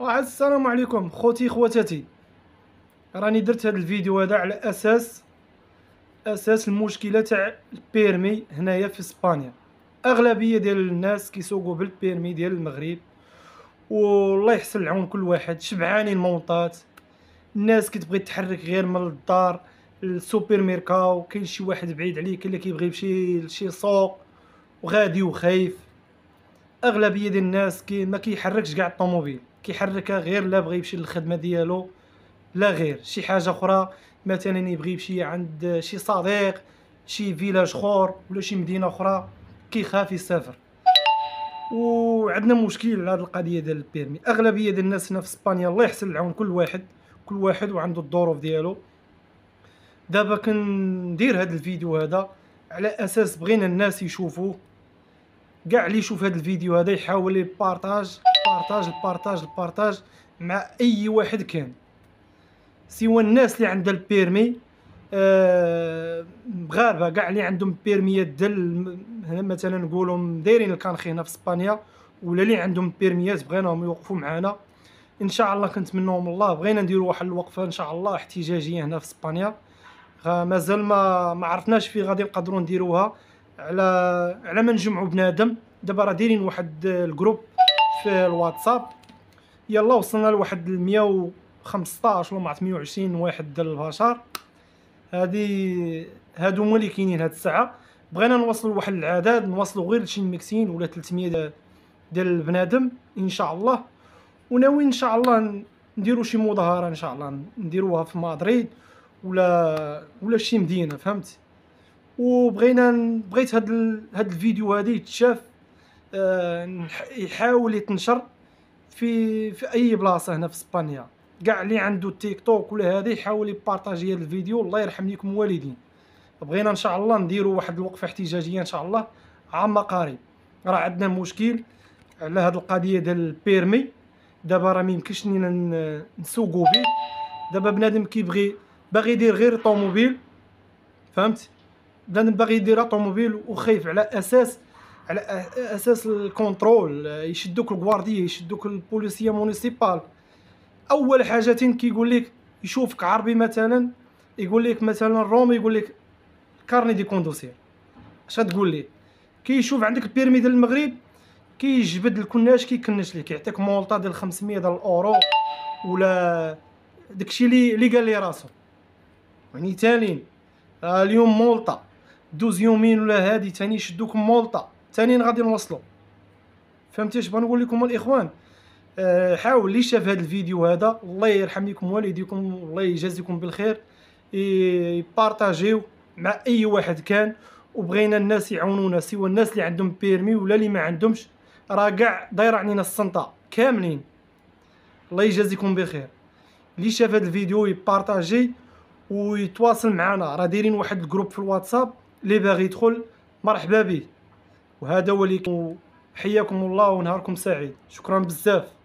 السلام عليكم خوتي خواتاتي راني درت هذا الفيديو هذا على اساس اساس المشكله تاع البيرمي هنايا في اسبانيا اغلبيه ديال الناس كيسوقوا بالبيرمي ديال المغرب والله يحسن العون كل واحد شبعانين الموطات الناس كتبغي تحرك غير من الدار للسوبر ميركاو كاين شي واحد بعيد عليه كاين اللي كيبغي يمشي لشي سوق وغادي وخايف اغلبيه ديال الناس كي ما كيحركش كاع الطوموبيل كيحركها غير لا بغى يمشي للخدمه ديالو لا غير شي حاجه اخرى مثلا يبغي يمشي عند شي صديق شي فيلاج خور ولا شي مدينه اخرى كيخاف يسافر وعندنا مشكل على هذه القضيه ديال البيرمي اغلبيه ديال الناس هنا في اسبانيا الله يحسن العون كل واحد كل واحد وعنده الظروف ديالو دابا كندير هذا الفيديو هذا على اساس بغينا الناس يشوفوه كاع اللي يشوف هذا الفيديو هذا يحاول يبارطاج البارتاج البارتاج البارتاج مع اي واحد كان سوى الناس اللي عندها البيرمي آه، مغاربه كاع اللي عندهم بيرميات ديال هنا مثلا نقولوا دايرين الكانخي هنا في اسبانيا ولا اللي عندهم بيرميات بغيناهم يوقفوا معنا ان شاء الله كنت منهم الله بغينا نديروا واحد الوقفه ان شاء الله احتجاجيه هنا في اسبانيا مازال ما ما عرفناش فين غادي نقدروا نديروها على على ما نجمعوا بنادم دابا راه دايرين واحد الجروب في الواتساب يلا وصلنا لواحد 115 ولا 120 واحد ديال البشر هادي هادو هما اللي كاينين هاد الساعه بغينا نوصلوا لواحد العدد نوصلوا غير لشي مكسين ولا 300 ديال البنادم ان شاء الله وناوي ان شاء الله نديروا شي مظاهره ان شاء الله نديروها في مدريد ولا ولا شي مدينه فهمت وبغينا بغيت هاد ال... هاد الفيديو هادي يتشاف آه، يحاول يتنشر في في اي بلاصه هنا في اسبانيا كاع اللي عنده تيك توك ولا هذا يحاول يبارطاجي هذا الفيديو الله يرحم ليكم الوالدين بغينا ان شاء الله نديروا واحد الوقفه احتجاجيه ان شاء الله عما قريب راه عندنا مشكل على هذه القضيه ديال البيرمي دابا راه ما يمكنش لينا نسوقوا به دابا بنادم كيبغي باغي يدير غير طوموبيل فهمت بنادم باغي يدير طوموبيل وخايف على اساس على اساس الكونترول يشدوك الكواردي يشدوك البوليسيه مونيسيبال اول حاجه كيقول لك يشوفك عربي مثلا يقول لك مثلا روم يقول لك كارني دي كوندوسير اش تقول لي كيشوف عندك بيرمي ديال المغرب كيجبد الكناش كيكنش لك يعطيك مولطا ديال 500 ديال الاورو ولا داكشي اللي اللي قال لي راسو يعني ثاني آه، اليوم مولطا دوز يومين ولا هادي تاني يشدوك مولطه ثانيا غادي نوصلو فهمتي اش نقول لكم الاخوان أه حاول اللي شاف هذا الفيديو هذا الله يرحم لكم والديكم الله يجازيكم بالخير يبارطاجيو مع اي واحد كان وبغينا الناس يعاونونا سوا الناس اللي عندهم بيرمي ولا اللي ما عندهمش راه كاع دايره علينا السنطه كاملين الله يجازيكم بخير اللي شاف هذا الفيديو يبارطاجي ويتواصل معنا راه دايرين واحد الجروب في الواتساب اللي باغي يدخل مرحبا به وهذا هو اللي حياكم الله ونهاركم سعيد شكرا بزاف